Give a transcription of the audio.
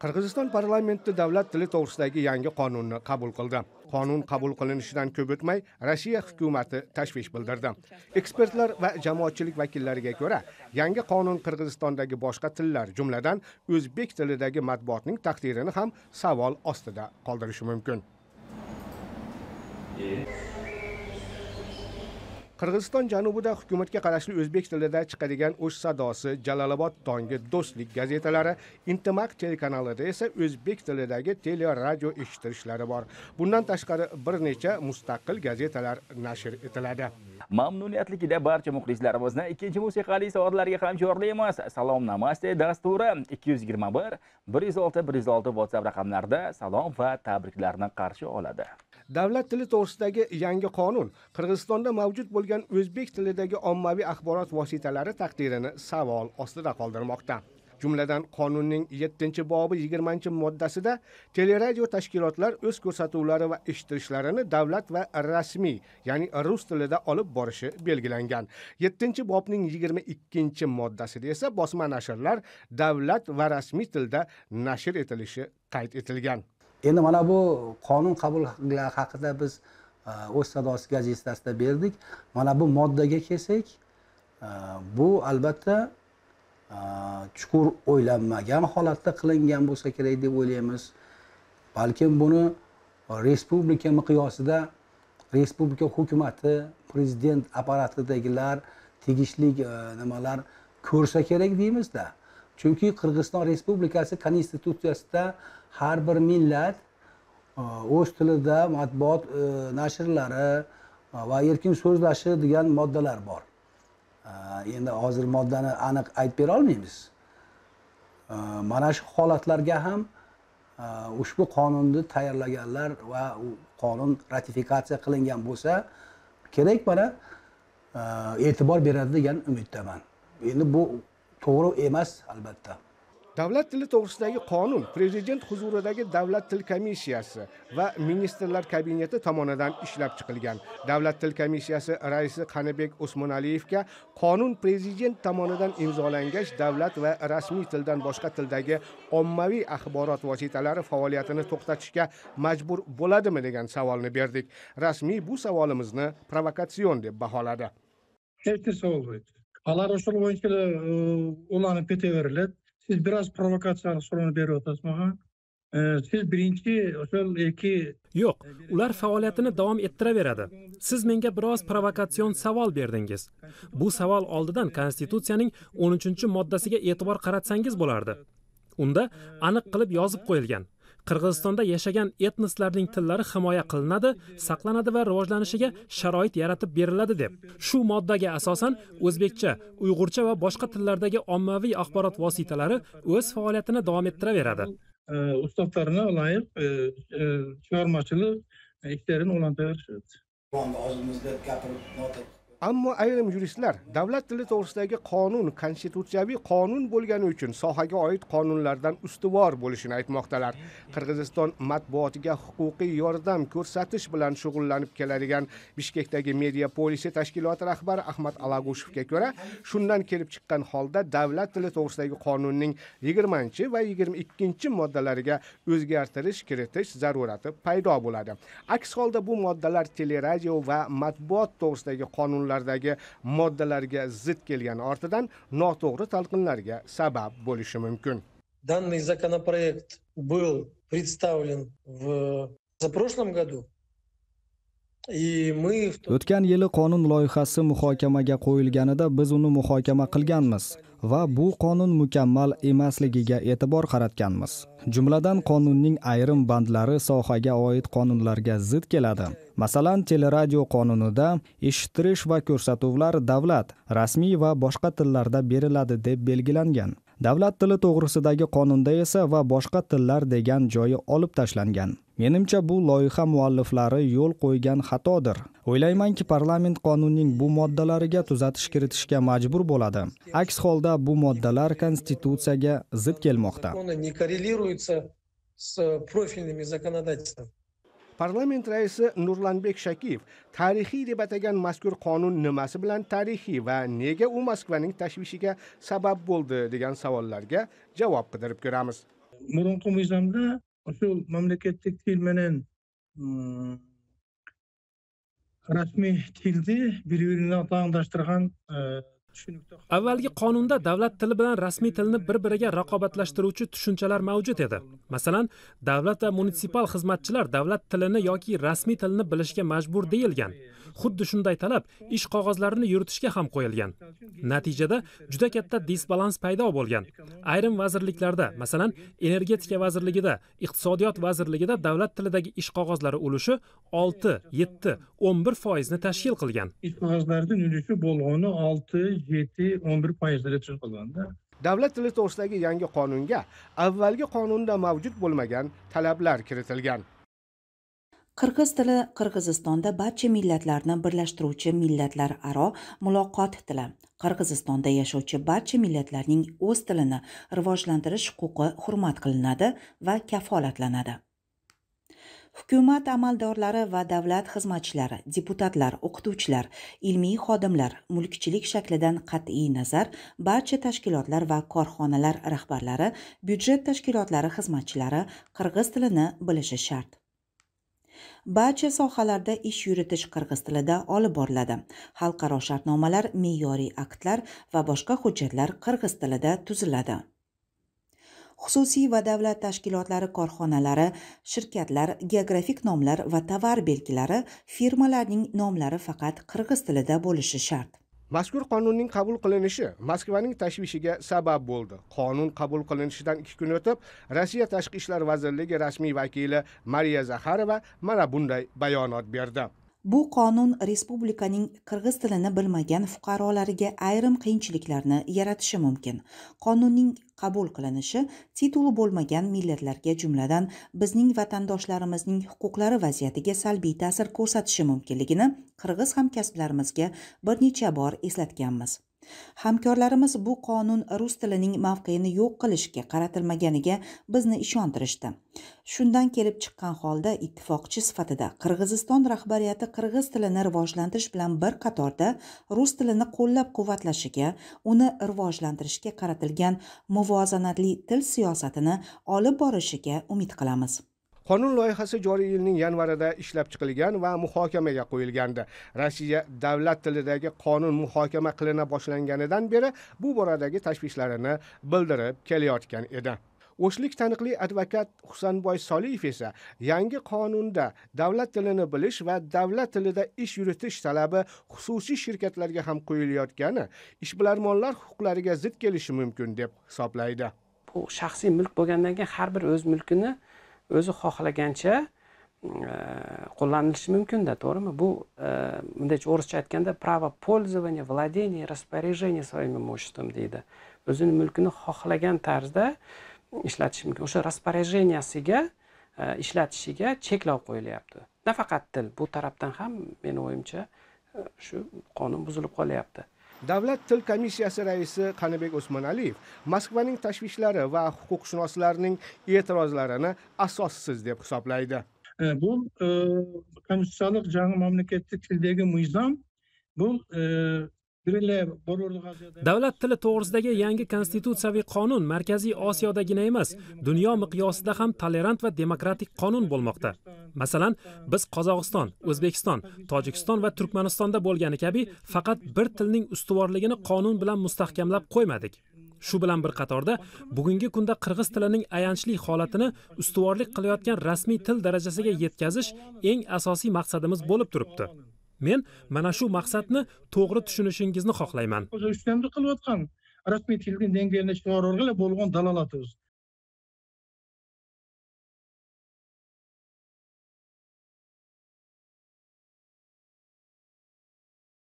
qirg'iziston parlamenti davlat tili to'g'risidagi yangi qonunni qabul qildi qonun qabul qilinishidan ko'p o'tmay rossiya hukumati tashvish bildirdi ekspertlar va jamoatchilik vakillariga ko'ra yangi qonun qirg'izistondagi boshqa tillar jumladan o'zbek tilidagi matbuotning taqdirini ham savol ostida qoldirishi mumkin qirg'iziston janubida hukumatga qarashli o'zbek tilida chiqadigan o'sh sadosi jalolobod tongi do'stlik gazetalari intimaq telekanalida esa o'zbek tilidagi teleradio eshittirishlari bor bundan tashqari bir necha mustaqil gazetalar nashr etiladi mamnuniyatligida barcha muxlislarimizni ikkinchi musiqali soatlarga ham emas salom namaste dasturi 221 106 106 whatsapp raqamlarida salom va tabriklarni qarshi oladi Davlat tili to'g'risidagi yangi qonun Qirg'izistonda mavjud bo'lgan o'zbek tilidagi ommaviy axborot vositalari taqdirini savol ostida qoldirmoqda. Jumladan qonunning 7-bobi 20-moddasida teleradio tashkilotlar o'z ko'rsatuvlari va eshitirishlarini davlat va rasmiy, ya'ni rus tilida olib borishi belgilangan. 7-bobning 22-moddasida esa bosma nashrlar davlat va rasmiy tilda nashr etilishi qayd etilgan. endi mana bu qonun qabul haqida biz e, o'z sadosi gazetasida berdik mana bu moddaga kelsak e, bu albatta e, chuqur o'ylanmagan holatda qilingan bo'lsa kerak deb o'ylaymiz balkim buni respublika miqyosida respublika hukumati prezident apparatidagilar tegishli nimalar ko'rsa kerak deymizda chunki qirg'iziston respublikasi konstitutsiyasida har bir millat e, o'z tilida matbuot e, nashrlari e, va erkin so'zlashi degan moddalar bor endi hozir moddani aniq aytib bera olmaymiz mana shu holatlarga ham ushbu qonunni tayyorlaganlar va u qonun ratifikatsiya qilingan bo'lsa kerak mana e'tibor beradi degan umiddaman endi bu to'g'ri emas albatta davlat tili to'g'risidagi qonun prezident huzuridagi davlat til komissiyasi va ministrlar kabineti tomonidan ishlab chiqilgan davlat til komissiyasi raisi qanibek usmonaliyevga qonun prezident tomonidan imzolangach davlat va rasmiy tildan boshqa tildagi ommaviy axborot vositalari faoliyatini to'xtatishga majbur bo'ladimi degan savolni berdik rasmiy bu savolimizni provokatsion deb baholadi алар ошол боюнча эле уланып кете берилет сиз бир аз провокациялык суроолор берип атасыз мага siz birinchi o'sha эки yo'q ular faoliyatini davom ettiraveradi siz menga biroz provokatsion savol berdingiz bu savol oldidan konstitutsiyaning 13 moddasiga e'tibor qaratsangiz bo'lardi unda aniq qilib yozib qo'yilgan qirg'izistonda yashagan etnoslarning tillari himoya qilinadi saqlanadi va rivojlanishiga sharoit yaratib beriladi deb shu moddaga asosan o'zbekcha uyg'urcha va boshqa tillardagi ommaviy axborot vositalari o'z faoliyatini davom ettiraveradi ustozlarini loyiq chormachilik ishlarini ulantiraverish o'zimizda gapirib ammo ayrim yuristlar davlat tili to'g'risidagi qonun konstitutsiyaviy qonun bo'lgani uchun sohaga oid qonunlardan ustuvor bo'lishini aytmoqdalar qirg'iziston matbuotiga huquqiy yordam ko'rsatish bilan shug'ullanib keladigan bishkekdagi media polisi tashkiloti rahbari ahmad alagushevga ko'ra shundan kelib chiqqan holda davlat tili to'g'risidagi qonunning yigirmanchi va yigirma ikkinchi moddalariga o'zgartirish kiritish zarurati paydo bo'ladi aks holda bu moddalar teleradio va matbuot to'g'risidagi qonun ulardagi moddalarga zid kelgani ortidan noto'g'ri talqinlarga sabab bo'lishi mumkin данный законопроект был представлен в за прошлом году o'tgan yili qonun loyihasi muhokamaga qo'yilganida biz uni muhokama qilganmiz va bu qonun mukammal emasligiga e'tibor qaratganmiz jumladan qonunning ayrim bandlari sohaga oid qonunlarga zid keladi masalan teleradio qonunida eshittirish va ko'rsatuvlar davlat rasmiy va boshqa tillarda beriladi deb belgilangan davlat tili to'g'risidagi qonunda esa va boshqa tillar degan joyi olib tashlangan menimcha bu loyiha mualliflari yo'l qo'ygan xatodir o'ylaymanki parlament qonunning bu moddalariga tuzatish kiritishga majbur bo'ladi aks holda bu moddalar konstitutsiyaga zid kelmoqda э, parlament raisi nurlanbek shakiyev tarixiy deb atagan mazkur qonun nimasi bilan tarixiy va nega u moskvaning tashvishiga sabab bo'ldi degan savollarga javob qidirib ko'ramiz ushbu mamlakatdagi tilmanın mm, rasmiy tilni бири biridan tangdashtirgan e, avvalgi qonunda davlat tili bilan rasmiy tilni bir biriga raqobatlashtiruvchi tushunchalar mavjud edi masalan davlat va munitsipal xizmatchilar davlat tilini yoki rasmiy tilni bilishga majbur deyilgan xuddi shunday talab ish qog'ozlarini yuritishga ham qo'yilgan natijada juda katta disbalans paydo bo'lgan ayrim vazirliklarda masalan energetika vazirligida iqtisodiyot vazirligida davlat tilidagi ish qog'ozlari ulushi olti yetti o'n bir foizni tashkil qilgan ish qog'ozlarning ulushi bo'lgani olti yetti o'n bir foizda qilganda davlat tili to'g'risidagi yangi qonunga avvalgi qonunda mavjud bo'lmagan talablar kiritilgan qirg'iz tili qirg'izistonda barcha millatlarni birlashtiruvchi millatlararo muloqot tili qirg'izistonda yashovchi barcha millatlarning o'z tilini rivojlantirish huquqi hurmat qilinadi va kafolatlanadi hukumat amaldorlari va davlat xizmatchilari deputatlar o'qituvchilar ilmiy xodimlar mulkchilik shaklidan qat'iy nazar barcha tashkilotlar va korxonalar rahbarlari byudjet tashkilotlari xizmatchilari qirg'iz tilini bilishi shart barcha sohalarda ish yuritish qirg'iz tilida olib boriladi xalqaro shartnomalar me'yoriy aktlar va boshqa hujjatlar qirg'iz tilida tuziladi xususiy va davlat tashkilotlari korxonalari shirkatlar geografik nomlar va tovar belgilari firmalarning nomlari faqat qirg'iz tilida bo'lishi shart mazkur qonunning qabul qilinishi moskvaning tashvishiga sabab bo'ldi qonun qabul qilinishidan ikki kun o'tib rossiya tashqi ishlar vazirligi rasmiy vakili mariya zaxarova mana bunday bayonot berdi bu qonun respublikaning qirg'iz tilini bilmagan fuqarolariga ayrim qiyinchiliklarni yaratishi mumkin qonunning qabul qilinishi tituli bo'lmagan millatlarga jumladan bizning vatandoshlarimizning huquqlari vaziyatiga salbiy ta'sir ko'rsatishi mumkinligini qirg'iz hamkasblarimizga bir necha bor eslatganmiz hamkorlarimiz bu qonun rus tilining mavqeini yo'q qilishga qaratilmaganiga bizni ishontirishdi shundan kelib chiqqan holda ittifoqchi sifatida qirg'iziston rahbariyati qirg'iz tilini rivojlantirish bilan bir qatorda rus tilini qo'llab quvvatlashiga uni rivojlantirishga qaratilgan muvozanatli til siyosatini olib borishiga umid qilamiz Qonun loyihasi joriy yilning yanvarida ishlab chiqilgan va muhokamaga qo'yilgandi. Rossiya davlat tilidagi qonun muhokama qilina boshlanganidan beri bu boradagi tashvishlarini bildirib kelayotgan edi. O'shlik taniqli advokat Husanboy Soliyev esa yangi qonunda davlat tilini bilish va davlat tilida ish yuritish talabi xususiy shirkatlarga ham qo'yilayotgani ishbilarmonlar huquqlariga zid kelishi mumkin deb hisoblaydi. Bu shaxsiy mulk bo'lgandan keyin har bir o'z mulkini o'zi xohlagancha mm, e, qo'llanilishi mumkinda to'g'rimi bu e, bundaycha o'rischa aytganda право пользования владения распоряжения своим имуществом deydi o'zini mulkini xohlagan tarzda ishlatish mumkin o'sha распоряжениясiga e, ishlatishiga cheklov qo'yilyapti nafaqat til bu tarafdan ham meni o'yimcha shu qonun buzilib qolyapti Davlat til komissiyasi raisi Qanibek Usmonaliyev Moskvaning tashvishlari va huquqshunoslarning e'tirozlarini asossiz deb hisoblaydi. E, bu e, konstitutsiyalik yangi мамлекеттік tildagi мыйзам bu e, davlat tili to'g'risidagi yangi konstitutsiyaviy qonun markaziy osiyodagina emas dunyo miqyosida ham tolerant va demokratik qonun bo'lmoqda masalan biz qozog'iston o'zbekiston tojikiston va turkmanistonda bo'lgani kabi faqat bir tilning ustuvorligini qonun bilan mustahkamlab qo'ymadik shu bilan bir qatorda bugungi kunda qirg'iz tilining ayanchli holatini ustuvorlik qilayotgan rasmiy til darajasiga yetkazish eng asosiy maqsadimiz bo'lib turibdi men mana shu maqsadni to'g'ri tushunishingizni xohlayman o'zi uchtanda qilayotgan rasmiy tilga bo'lgan dalolatimiz